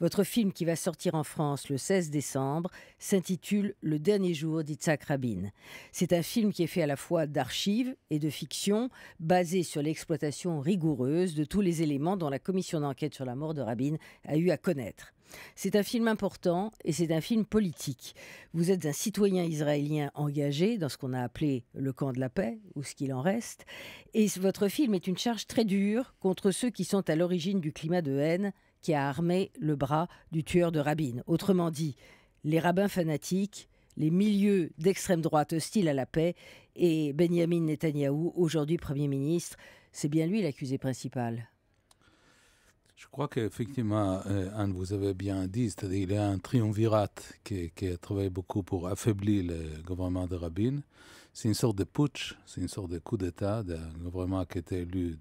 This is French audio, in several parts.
Votre film qui va sortir en France le 16 décembre s'intitule Le dernier jour d'Itzhak Rabin. C'est un film qui est fait à la fois d'archives et de fiction, basé sur l'exploitation rigoureuse de tous les éléments dont la commission d'enquête sur la mort de Rabin a eu à connaître. C'est un film important et c'est un film politique. Vous êtes un citoyen israélien engagé dans ce qu'on a appelé le camp de la paix, ou ce qu'il en reste, et votre film est une charge très dure contre ceux qui sont à l'origine du climat de haine qui a armé le bras du tueur de Rabin. Autrement dit, les rabbins fanatiques, les milieux d'extrême droite hostiles à la paix et Benjamin Netanyahou, aujourd'hui Premier ministre, c'est bien lui l'accusé principal. Je crois qu'effectivement, euh, Anne, vous avez bien dit, c'est-à-dire qu'il y a un triumvirat qui, qui, a beaucoup pour affaiblir le gouvernement de Rabin. C'est une sorte de putsch, c'est une sorte de coup d'État d'un gouvernement qui était élu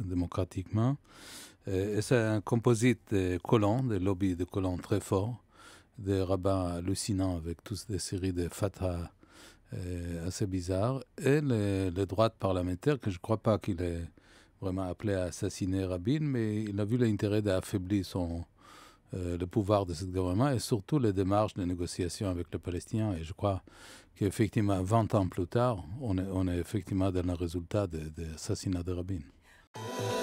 démocratiquement. Euh, et c'est un composite de colons, des lobbies de colons très forts, des rabbins hallucinants avec toutes des séries de fatras euh, assez bizarres, et les, les droites parlementaires que je ne crois pas qu'il est vraiment appelé à assassiner Rabin, mais il a vu l'intérêt d'affaiblir son, euh, le pouvoir de ce gouvernement et surtout les démarches de négociation avec les Palestiniens. Et je crois qu'effectivement, 20 ans plus tard, on est, on est effectivement dans le résultat de, de l'assassinat de Rabin.